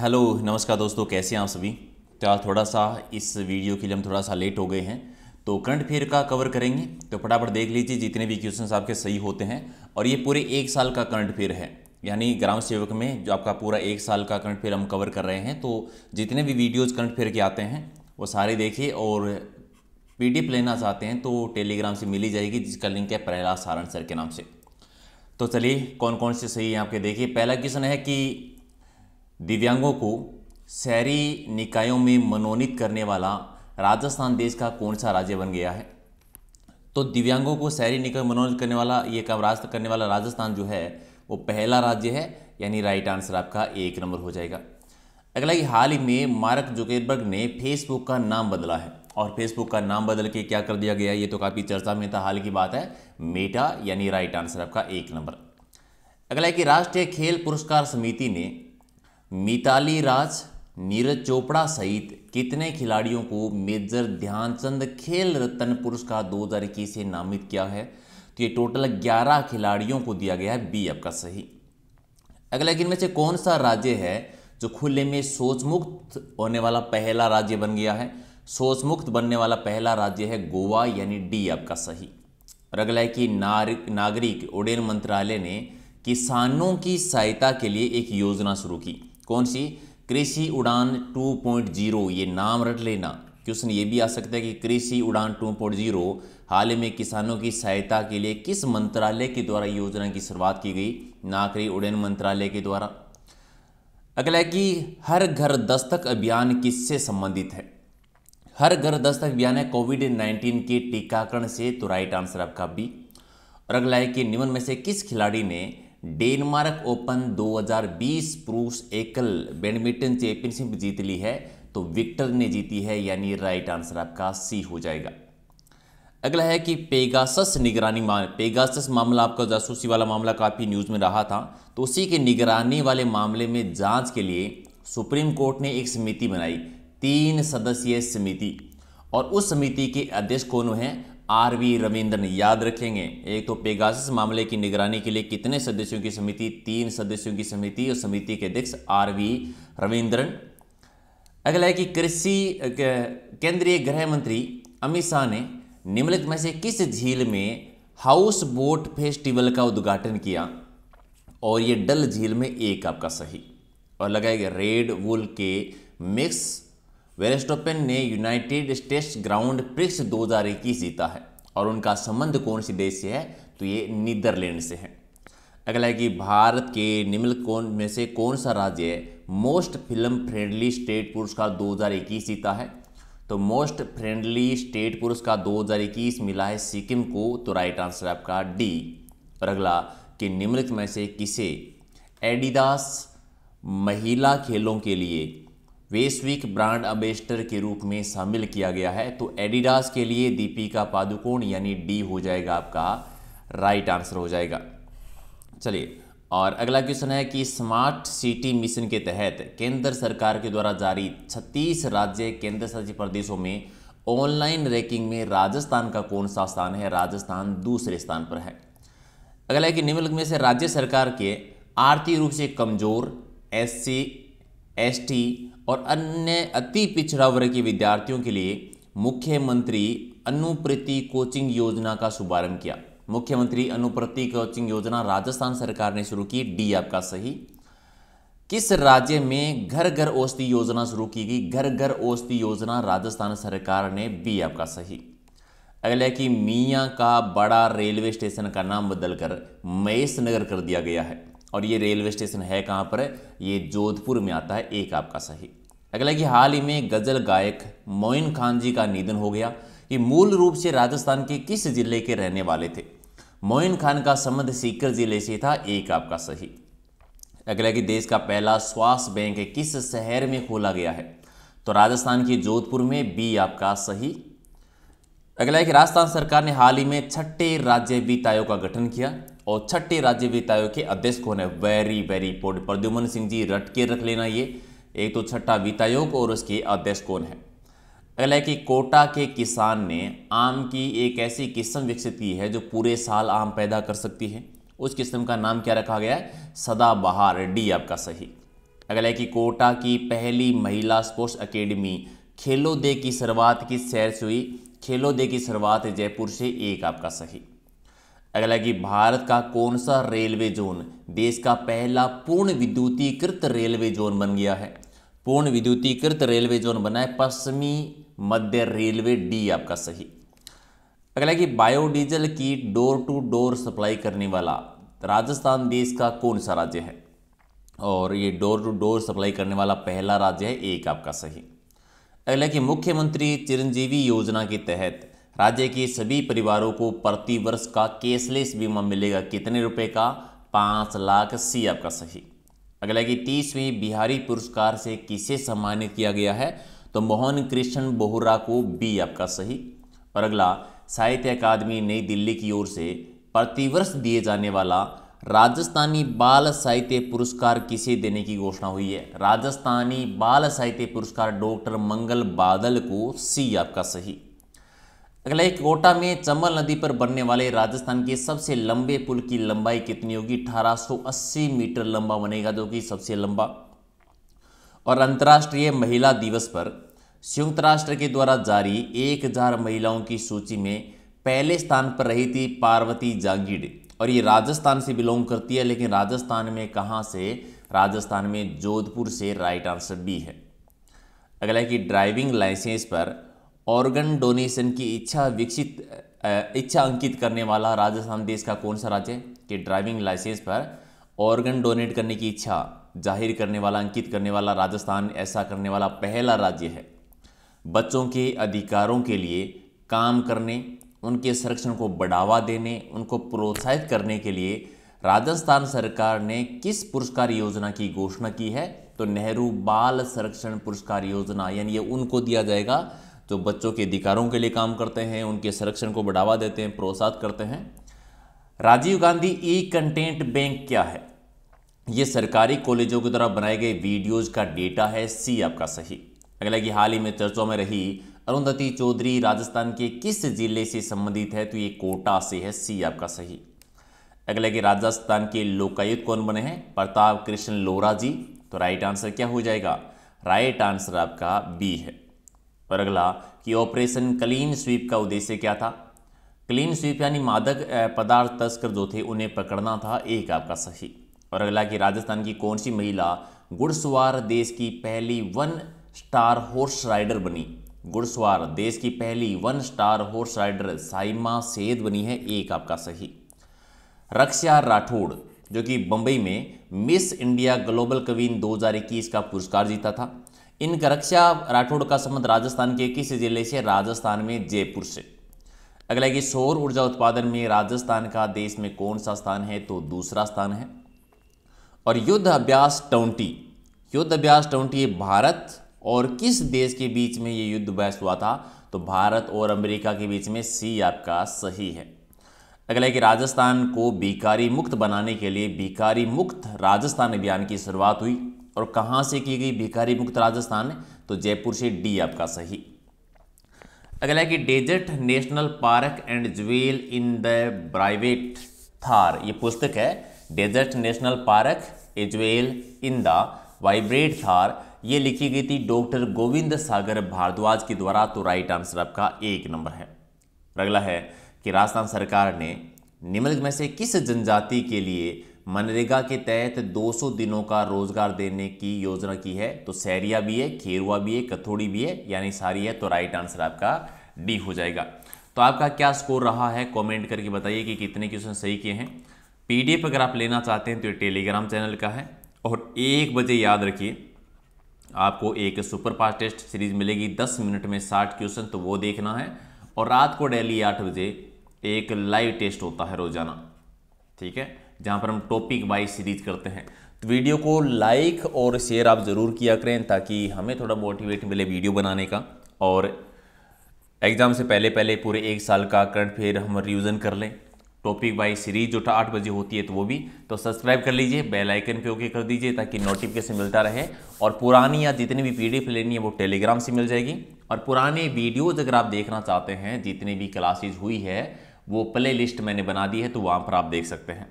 hello नमस्कार दोस्तों कैसे हैं आप सभी तो थोड़ा सा इस वीडियो के लिए हम थोड़ा सा लेट हो गए हैं तो करंट अफेयर का कवर करेंगे तो फटाफट देख लीजिए जितने भी क्वेश्चंस आपके सही होते हैं और ये पूरे एक साल का करंट अफेयर है यानी ग्राम सेवक में जो आपका पूरा एक साल का करंट अफेयर हम कवर कर रहे हैं तो जितने भी वीडियोज़ करंट अफेयर के आते हैं वो सारे देखिए और पीडीएफ लेना चाहते हैं तो टेलीग्राम से मिली जाएगी जिसका लिंक है प्रहलाद सारण सर के नाम से तो चलिए कौन कौन से सही हैं आपके देखिए पहला क्वेश्चन है कि दिव्यांगों को शहरी निकायों में मनोनीत करने वाला राजस्थान देश का कौन सा राज्य बन गया है तो दिव्यांगों को शहरी निकाय मनोनीत करने वाला ये काम रास्ता करने वाला राजस्थान जो है वो पहला राज्य है यानी राइट आंसर आपका एक नंबर हो जाएगा अगला कि हाल ही में मार्क जुकेरबर्ग ने फेसबुक का नाम बदला है और फेसबुक का नाम बदल के क्या कर दिया गया ये तो काफ़ी चर्चा में था हाल की बात है मेटा यानी राइट आंसर आपका एक नंबर अगला है कि राष्ट्रीय खेल पुरस्कार समिति ने मिताली राज नीरज चोपड़ा सहित कितने खिलाड़ियों को मेजर ध्यानचंद खेल रत्न पुरस्कार दो हजार से नामित किया है तो ये टोटल 11 खिलाड़ियों को दिया गया है बी आपका सही अगला किन में से कौन सा राज्य है जो खुले में सोचमुक्त होने वाला पहला राज्य बन गया है सोचमुक्त बनने वाला पहला राज्य है गोवा यानी डी आपका सही और अगला है कि नागरिक उड्डयन मंत्रालय ने किसानों की सहायता के लिए एक योजना शुरू की कौन सी कृषि उड़ान 2.0 ये नाम रट लेना क्वेश्चन ये भी आ सकता है कि कृषि उड़ान 2.0 हाल ही में किसानों की सहायता के लिए किस मंत्रालय के द्वारा योजना की शुरुआत की गई नागरी उडयन मंत्रालय के द्वारा अगला है कि हर घर दस्तक अभियान किससे संबंधित है हर घर दस्तक अभियान है कोविड नाइन्टीन के टीकाकरण से तो राइट आंसर आपका बी और अगला है कि निम्न में से किस खिलाड़ी ने डेनमार्क ओपन 2020 पुरुष एकल बैडमिंटन चैंपियनशिप जीत ली है तो विक्टर ने जीती है यानी राइट आंसर आपका सी हो जाएगा अगला है कि पेगासस निगरानी मा पेगासस मामला आपका जासूसी वाला मामला काफ़ी न्यूज़ में रहा था तो उसी के निगरानी वाले मामले में जांच के लिए सुप्रीम कोर्ट ने एक समिति बनाई तीन सदस्यीय समिति और उस समिति के अध्यक्ष कौन हैं आरवी रविंद्रन याद रखेंगे एक तो पेगास मामले की निगरानी के लिए कितने सदस्यों की समिति तीन सदस्यों की समिति और समिति के अध्यक्ष आर वी रविंद्रन अगला है कि कृषि केंद्रीय गृह मंत्री अमित शाह ने निम्नलिखित में से किस झील में हाउस बोट फेस्टिवल का उद्घाटन किया और ये डल झील में एक आपका सही और लगाएगा रेड वुल के मिक्स वेरेस्टोपेन ने यूनाइटेड स्टेट्स ग्राउंड प्रिक्स इक्कीस जीता है और उनका संबंध कौन से देश से है तो ये नीदरलैंड से है अगला है कि भारत के निम्न कौन में से कौन सा राज्य है मोस्ट फिल्म फ्रेंडली स्टेट पुरस्कार 2021 जीता है तो मोस्ट फ्रेंडली स्टेट पुरस्कार 2021 मिला है सिक्किम को तो राइट आंसर आपका डी और अगला कि निम्नलिखित में से किसे एडिडास महिला खेलों के लिए वैश्विक ब्रांड अम्बेस्टर के रूप में शामिल किया गया है तो एडिडास के लिए दीपिका पादुकोण यानी डी हो जाएगा आपका राइट आंसर हो जाएगा चलिए और अगला क्वेश्चन है कि स्मार्ट सिटी मिशन के तहत केंद्र सरकार के द्वारा जारी 36 राज्य केंद्र शासित प्रदेशों में ऑनलाइन रैंकिंग में राजस्थान का कौन सा स्थान है राजस्थान दूसरे स्थान पर है अगला है कि निम्नलिखित में से राज्य सरकार के आर्थिक रूप से कमजोर एस सी एस टी और अन्य अति पिछड़ा वर्ग के विद्यार्थियों के लिए मुख्यमंत्री अनुप्रति कोचिंग योजना का शुभारंभ किया मुख्यमंत्री अनुप्रति कोचिंग योजना राजस्थान सरकार ने शुरू की डी आपका सही किस राज्य में घर घर औषधि योजना शुरू की गई घर घर औषधि योजना राजस्थान सरकार ने बी आपका सही अगला कि मियाँ का बड़ा रेलवे स्टेशन का नाम बदलकर महेश नगर कर दिया गया है और ये रेलवे स्टेशन है कहाँ पर है ये जोधपुर में आता है एक आपका सही अगला कि हाल ही में गज़ल गायक मोइन खान जी का निधन हो गया ये मूल रूप से राजस्थान के किस जिले के रहने वाले थे मोइन खान का संबंध सीकर जिले से था एक आपका सही अगला कि देश का पहला स्वास्थ्य बैंक किस शहर में खोला गया है तो राजस्थान के जोधपुर में बी आपका सही अगला है कि राजस्थान सरकार ने हाल ही में छठे राज्य वित्त आयोग का गठन किया और छठे राज्य वित्त आयोग के अध्यक्ष कौन है very very important Pradyuman Singh ji रट के रख लेना ये एक तो छठा वित्त आयोग और उसके अध्यक्ष कौन है अगला है कि कोटा के किसान ने आम की एक ऐसी किस्म विकसित की है जो पूरे साल आम पैदा कर सकती है उस किस्म का नाम क्या रखा गया है सदाबहार डी आपका सही अगला है कि कोटा की पहली महिला स्पोर्ट्स अकेडमी खेलो दे की शुरुआत किस शहर से हुई खेलो दे की शुरुआत जयपुर से एक आपका सही अगला कि भारत का कौन सा रेलवे जोन देश का पहला पूर्ण विद्युतीकृत रेलवे जोन बन गया है पूर्ण विद्युतीकृत रेलवे जोन बना है पश्चिमी मध्य रेलवे डी आपका सही अगला कि बायोडीजल की डोर टू डोर सप्लाई करने वाला राजस्थान देश का कौन सा राज्य है और ये डोर टू डोर सप्लाई करने वाला पहला राज्य है एक आपका सही अगला कि मुख्यमंत्री चिरंजीवी योजना के तहत राज्य के सभी परिवारों को प्रति वर्ष का केसलेस बीमा मिलेगा कितने रुपए का पाँच लाख सी आपका सही अगला कि तीसवीं बिहारी पुरस्कार से किसे सम्मानित किया गया है तो मोहन कृष्ण बोहरा को बी आपका सही और अगला साहित्य अकादमी नई दिल्ली की ओर से प्रतिवर्ष दिए जाने वाला राजस्थानी बाल साहित्य पुरस्कार किसे देने की घोषणा हुई है राजस्थानी बाल साहित्य पुरस्कार डॉक्टर मंगल बादल को सी आपका सही अगला एक कोटा में चंबल नदी पर बनने वाले राजस्थान के सबसे लंबे पुल की लंबाई कितनी होगी 1880 मीटर लंबा बनेगा जो कि सबसे लंबा और अंतर्राष्ट्रीय महिला दिवस पर संयुक्त राष्ट्र के द्वारा जारी 1000 महिलाओं की सूची में पहले स्थान पर रही थी पार्वती जागीड और ये राजस्थान से बिलोंग करती है लेकिन राजस्थान में कहाँ से राजस्थान में जोधपुर से राइट आंसर बी है अगला है कि ड्राइविंग लाइसेंस पर ऑर्गन डोनेशन की इच्छा विकसित इच्छा अंकित करने वाला राजस्थान देश का कौन सा राज्य है कि ड्राइविंग लाइसेंस पर ऑर्गन डोनेट करने की इच्छा जाहिर करने वाला अंकित करने वाला राजस्थान ऐसा करने वाला पहला राज्य है बच्चों के अधिकारों के लिए काम करने उनके संरक्षण को बढ़ावा देने उनको प्रोत्साहित करने के लिए राजस्थान सरकार ने किस पुरस्कार योजना की घोषणा की है तो नेहरू बाल संरक्षण पुरस्कार योजना यानी ये उनको दिया जाएगा जो तो बच्चों के अधिकारों के लिए काम करते हैं उनके संरक्षण को बढ़ावा देते हैं प्रोत्साहित करते हैं Rajiv Gandhi e content bank क्या है ये सरकारी कॉलेजों के द्वारा बनाए गए वीडियोज का डेटा है सी आपका सही अगला कि हाल ही में चर्चों में रही अरुंधति चौधरी राजस्थान के किस जिले से संबंधित है तो ये कोटा से है सी आपका सही अगला कि राजस्थान के लोकायुक्त कौन बने हैं प्रताप कृष्ण लोरा जी तो राइट आंसर क्या हो जाएगा राइट आंसर आपका बी है और अगला कि ऑपरेशन क्लीन स्वीप का उद्देश्य क्या था क्लीन स्वीप यानी मादक पदार्थ तस्कर जो थे उन्हें पकड़ना था एक आपका सही और अगला कि राजस्थान की कौन सी महिला घुड़सवार देश की पहली वन स्टार हॉर्स राइडर बनी घुड़सवार देश की पहली one star horse rider Saima Sayed बनी है एक आपका सही रक्षा राठौड़ जो कि बम्बई में मिस इंडिया ग्लोबल कवीन 2021 का पुरस्कार जीता था इन रक्षा राठौड़ का संबंध राजस्थान के किस जिले से राजस्थान में जयपुर से अगला कि सौर ऊर्जा उत्पादन में राजस्थान का देश में कौन सा स्थान है तो दूसरा स्थान है और युद्ध अभ्यास टोंटी युद्ध अभ्यास टोंटी भारत और किस देश के बीच में ये युद्ध अभ्यास हुआ था तो भारत और अमेरिका के बीच में सी आपका सही है अगला कि राजस्थान को बीकारी मुक्त बनाने के लिए बीकारी मुक्त राजस्थान अभियान की शुरुआत हुई और कहां से की गई भिखारी मुक्त राजस्थान तो जयपुर से डी आपका सही अगला कि desert national park and jewel in the private Thar ये पुस्तक है desert national park a jewel in the vibrant Thar ये लिखी गई थी डॉक्टर गोविंद सागर भारद्वाज के द्वारा तो राइट आंसर आपका एक नंबर है अगला है कि राजस्थान सरकार ने निम्नलिखित में से किस जनजाति के लिए मनरेगा के तहत 200 दिनों का रोजगार देने की योजना की है तो सैरिया भी है खेरुआ भी है कथोड़ी भी है यानी सारी है तो राइट आंसर आपका डी हो जाएगा तो आपका क्या स्कोर रहा है कमेंट करके बताइए कि कितने क्वेश्चन सही किए हैं पीडीएफ अगर आप लेना चाहते हैं तो ये टेलीग्राम चैनल का है और एक बजे याद रखिए आपको एक सुपर फास्ट टेस्ट सीरीज मिलेगी दस मिनट में साठ क्वेश्चन तो वो देखना है और रात को डेली आठ बजे एक लाइव टेस्ट होता है रोजाना ठीक है जहाँ पर हम टॉपिक वाइज सीरीज करते हैं तो वीडियो को लाइक और शेयर आप ज़रूर किया करें ताकि हमें थोड़ा मोटिवेट मिले वीडियो बनाने का और एग्ज़ाम से पहले पहले पूरे एक साल का करंट फेयर हम रिविज़न कर लें टॉपिक वाइज सीरीज जो आठ बजे होती है तो वो भी तो सब्सक्राइब कर लीजिए बेल आइकन पे ओके कर दीजिए ताकि नोटिफिकेशन मिलता रहे और पुरानी या जितनी भी पीडीएफ लेनी है वो टेलीग्राम से मिल जाएगी और पुराने वीडियोज़ अगर आप देखना चाहते हैं जितनी भी क्लासेज हुई है वो प्ले लिस्ट मैंने बना दी है तो वहाँ पर आप देख सकते हैं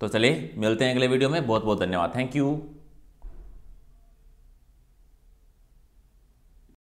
तो चलिए मिलते हैं अगले वीडियो में बहुत बहुत धन्यवाद थैंक यू